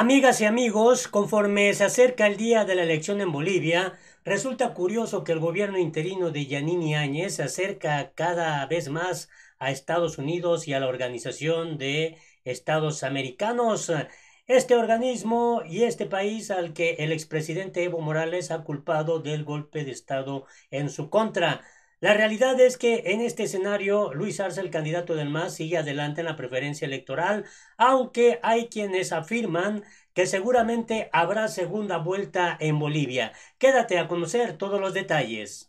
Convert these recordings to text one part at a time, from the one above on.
Amigas y amigos, conforme se acerca el día de la elección en Bolivia, resulta curioso que el gobierno interino de Yanini Áñez se acerca cada vez más a Estados Unidos y a la Organización de Estados Americanos. Este organismo y este país al que el expresidente Evo Morales ha culpado del golpe de Estado en su contra. La realidad es que en este escenario Luis Arce, el candidato del MAS, sigue adelante en la preferencia electoral, aunque hay quienes afirman que seguramente habrá segunda vuelta en Bolivia. Quédate a conocer todos los detalles.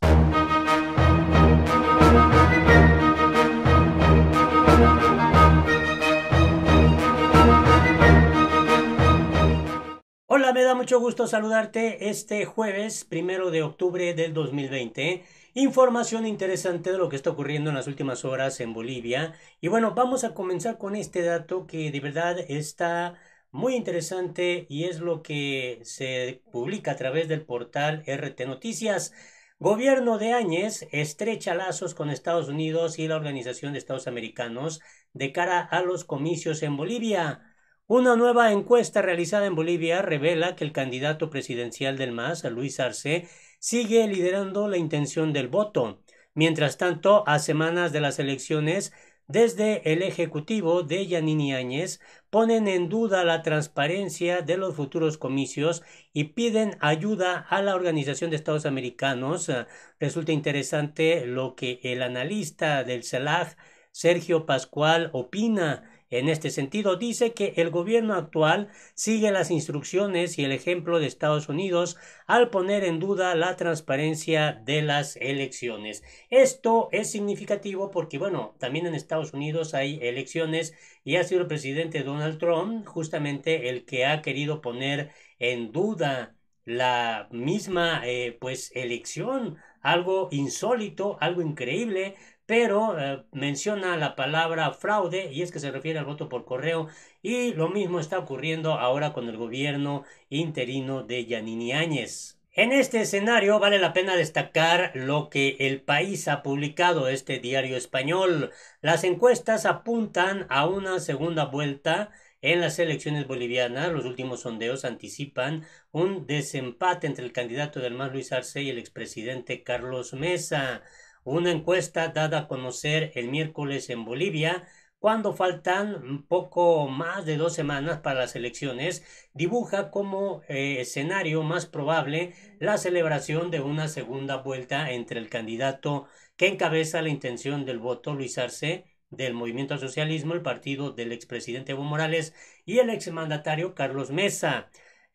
Hola, me da mucho gusto saludarte este jueves primero de octubre del 2020 Información interesante de lo que está ocurriendo en las últimas horas en Bolivia. Y bueno, vamos a comenzar con este dato que de verdad está muy interesante y es lo que se publica a través del portal RT Noticias. Gobierno de Áñez estrecha lazos con Estados Unidos y la Organización de Estados Americanos de cara a los comicios en Bolivia. Una nueva encuesta realizada en Bolivia revela que el candidato presidencial del MAS, Luis Arce, sigue liderando la intención del voto. Mientras tanto, a semanas de las elecciones, desde el Ejecutivo de Yanini Áñez ponen en duda la transparencia de los futuros comicios y piden ayuda a la Organización de Estados Americanos. Resulta interesante lo que el analista del CELAC, Sergio Pascual, opina en este sentido, dice que el gobierno actual sigue las instrucciones y el ejemplo de Estados Unidos al poner en duda la transparencia de las elecciones. Esto es significativo porque, bueno, también en Estados Unidos hay elecciones y ha sido el presidente Donald Trump justamente el que ha querido poner en duda la misma eh, pues elección algo insólito, algo increíble, pero eh, menciona la palabra fraude y es que se refiere al voto por correo y lo mismo está ocurriendo ahora con el gobierno interino de Yanini Áñez. En este escenario vale la pena destacar lo que el país ha publicado este diario español. Las encuestas apuntan a una segunda vuelta en las elecciones bolivianas. Los últimos sondeos anticipan un desempate entre el candidato del MAS Luis Arce y el expresidente Carlos Mesa una encuesta dada a conocer el miércoles en Bolivia, cuando faltan poco más de dos semanas para las elecciones, dibuja como eh, escenario más probable la celebración de una segunda vuelta entre el candidato que encabeza la intención del voto, Luis Arce, del Movimiento al Socialismo, el partido del expresidente Evo Morales, y el exmandatario Carlos Mesa.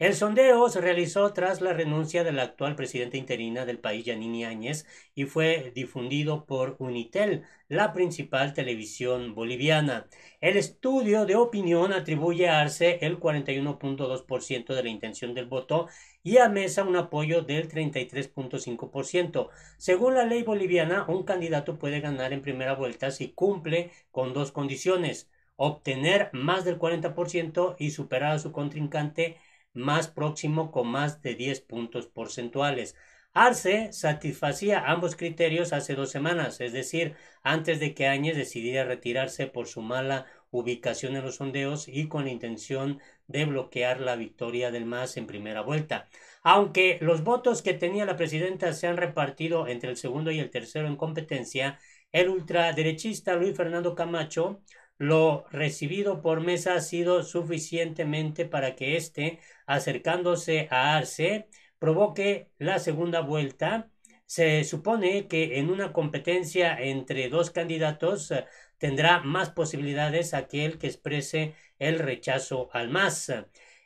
El sondeo se realizó tras la renuncia de la actual presidenta interina del país, Yanini Áñez, y fue difundido por Unitel, la principal televisión boliviana. El estudio de opinión atribuye a Arce el 41.2% de la intención del voto y a Mesa un apoyo del 33.5%. Según la ley boliviana, un candidato puede ganar en primera vuelta si cumple con dos condiciones, obtener más del 40% y superar a su contrincante más próximo con más de 10 puntos porcentuales. Arce satisfacía ambos criterios hace dos semanas, es decir, antes de que Áñez decidiera retirarse por su mala ubicación en los sondeos y con la intención de bloquear la victoria del MAS en primera vuelta. Aunque los votos que tenía la presidenta se han repartido entre el segundo y el tercero en competencia, el ultraderechista Luis Fernando Camacho lo recibido por Mesa ha sido suficientemente para que éste, acercándose a Arce, provoque la segunda vuelta. Se supone que en una competencia entre dos candidatos eh, tendrá más posibilidades aquel que exprese el rechazo al más.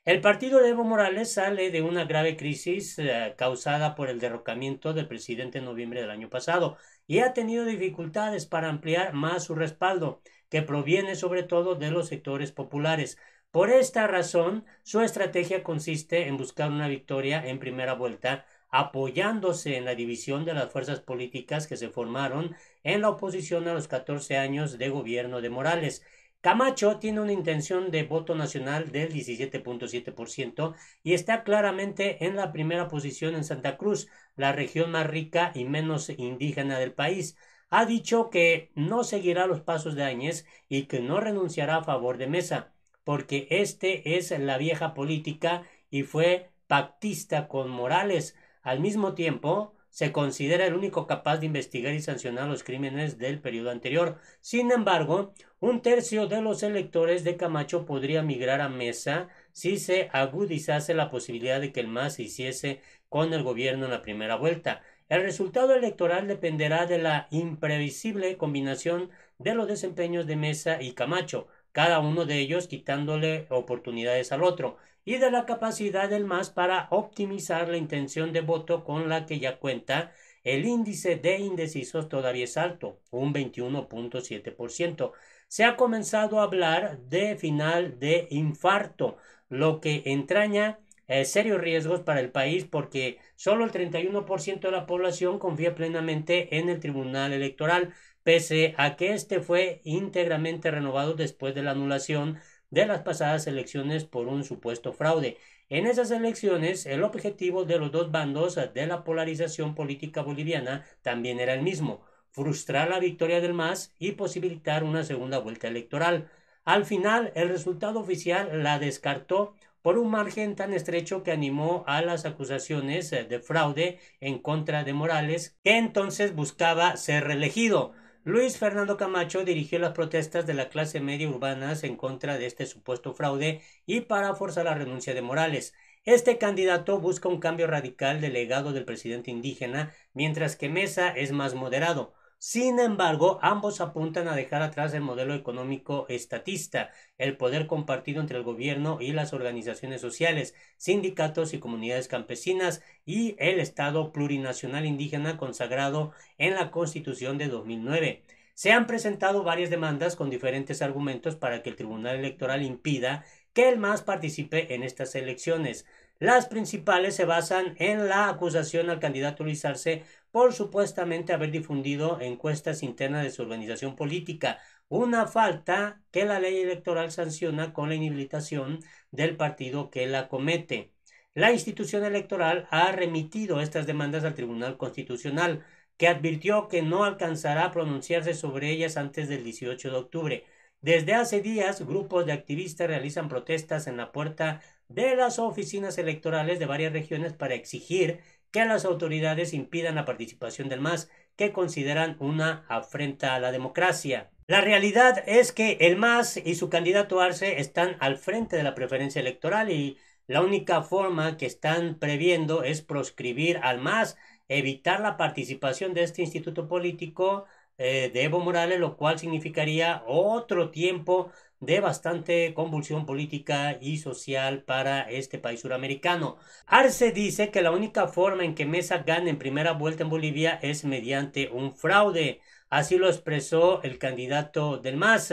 El partido de Evo Morales sale de una grave crisis eh, causada por el derrocamiento del presidente en noviembre del año pasado y ha tenido dificultades para ampliar más su respaldo que proviene sobre todo de los sectores populares. Por esta razón, su estrategia consiste en buscar una victoria en primera vuelta, apoyándose en la división de las fuerzas políticas que se formaron en la oposición a los 14 años de gobierno de Morales. Camacho tiene una intención de voto nacional del 17.7% y está claramente en la primera posición en Santa Cruz, la región más rica y menos indígena del país ha dicho que no seguirá los pasos de Áñez y que no renunciará a favor de Mesa, porque este es la vieja política y fue pactista con Morales. Al mismo tiempo, se considera el único capaz de investigar y sancionar los crímenes del periodo anterior. Sin embargo, un tercio de los electores de Camacho podría migrar a Mesa si se agudizase la posibilidad de que el MAS se hiciese con el gobierno en la primera vuelta. El resultado electoral dependerá de la imprevisible combinación de los desempeños de Mesa y Camacho, cada uno de ellos quitándole oportunidades al otro, y de la capacidad del MAS para optimizar la intención de voto con la que ya cuenta. El índice de indecisos todavía es alto, un 21.7%. Se ha comenzado a hablar de final de infarto, lo que entraña eh, serios riesgos para el país porque solo el 31% de la población confía plenamente en el Tribunal Electoral, pese a que este fue íntegramente renovado después de la anulación de las pasadas elecciones por un supuesto fraude. En esas elecciones, el objetivo de los dos bandos de la polarización política boliviana también era el mismo, frustrar la victoria del MAS y posibilitar una segunda vuelta electoral. Al final, el resultado oficial la descartó por un margen tan estrecho que animó a las acusaciones eh, de fraude en contra de Morales, que entonces buscaba ser reelegido. Luis Fernando Camacho dirigió las protestas de la clase media urbanas en contra de este supuesto fraude y para forzar la renuncia de Morales. Este candidato busca un cambio radical del legado del presidente indígena, mientras que Mesa es más moderado. Sin embargo, ambos apuntan a dejar atrás el modelo económico estatista, el poder compartido entre el gobierno y las organizaciones sociales, sindicatos y comunidades campesinas y el Estado plurinacional indígena consagrado en la Constitución de 2009. Se han presentado varias demandas con diferentes argumentos para que el Tribunal Electoral impida que el MAS participe en estas elecciones. Las principales se basan en la acusación al candidato Luis Arce por supuestamente haber difundido encuestas internas de su organización política, una falta que la ley electoral sanciona con la inhabilitación del partido que la comete. La institución electoral ha remitido estas demandas al Tribunal Constitucional, que advirtió que no alcanzará a pronunciarse sobre ellas antes del 18 de octubre. Desde hace días, grupos de activistas realizan protestas en la puerta de las oficinas electorales de varias regiones para exigir que las autoridades impidan la participación del MAS, que consideran una afrenta a la democracia. La realidad es que el MAS y su candidato Arce están al frente de la preferencia electoral y la única forma que están previendo es proscribir al MAS, evitar la participación de este instituto político eh, de Evo Morales, lo cual significaría otro tiempo de bastante convulsión política y social para este país suramericano. Arce dice que la única forma en que Mesa gane en primera vuelta en Bolivia es mediante un fraude. Así lo expresó el candidato del MAS,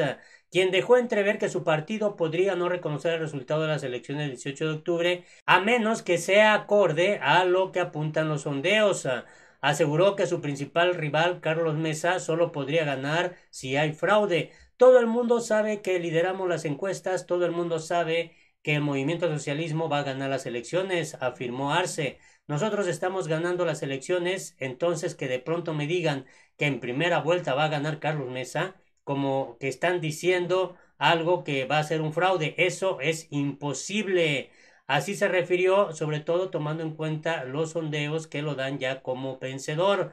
quien dejó entrever que su partido podría no reconocer el resultado de las elecciones del 18 de octubre, a menos que sea acorde a lo que apuntan los sondeos. Aseguró que su principal rival, Carlos Mesa, solo podría ganar si hay fraude. Todo el mundo sabe que lideramos las encuestas, todo el mundo sabe que el movimiento socialismo va a ganar las elecciones, afirmó Arce. Nosotros estamos ganando las elecciones, entonces que de pronto me digan que en primera vuelta va a ganar Carlos Mesa, como que están diciendo algo que va a ser un fraude. Eso es imposible. Así se refirió, sobre todo tomando en cuenta los sondeos que lo dan ya como vencedor.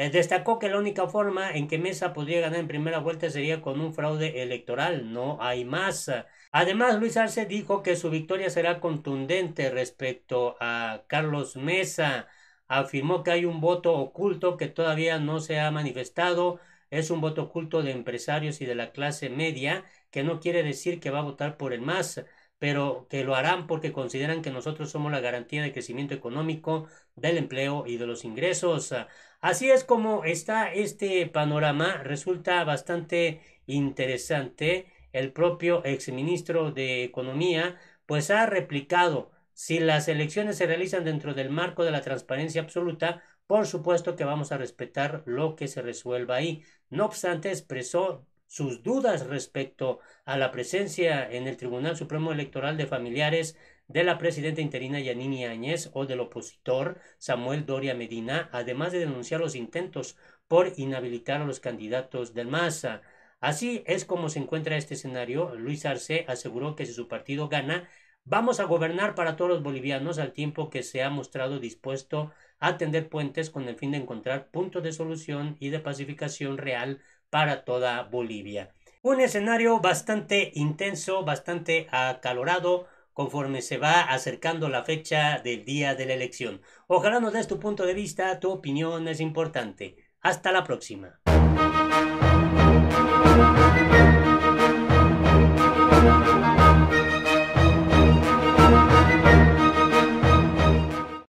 Eh, destacó que la única forma en que Mesa podría ganar en primera vuelta sería con un fraude electoral, no hay más. Además, Luis Arce dijo que su victoria será contundente respecto a Carlos Mesa. Afirmó que hay un voto oculto que todavía no se ha manifestado. Es un voto oculto de empresarios y de la clase media que no quiere decir que va a votar por el MAS pero que lo harán porque consideran que nosotros somos la garantía de crecimiento económico, del empleo y de los ingresos. Ah, así es como está este panorama. Resulta bastante interesante. El propio exministro de Economía pues ha replicado si las elecciones se realizan dentro del marco de la transparencia absoluta, por supuesto que vamos a respetar lo que se resuelva ahí. No obstante, expresó sus dudas respecto a la presencia en el Tribunal Supremo Electoral de familiares de la presidenta interina Yanini Áñez o del opositor Samuel Doria Medina, además de denunciar los intentos por inhabilitar a los candidatos del MASA. Así es como se encuentra este escenario. Luis Arce aseguró que si su partido gana, vamos a gobernar para todos los bolivianos al tiempo que se ha mostrado dispuesto a tender puentes con el fin de encontrar puntos de solución y de pacificación real para toda Bolivia. Un escenario bastante intenso, bastante acalorado conforme se va acercando la fecha del día de la elección. Ojalá nos des tu punto de vista, tu opinión es importante. Hasta la próxima.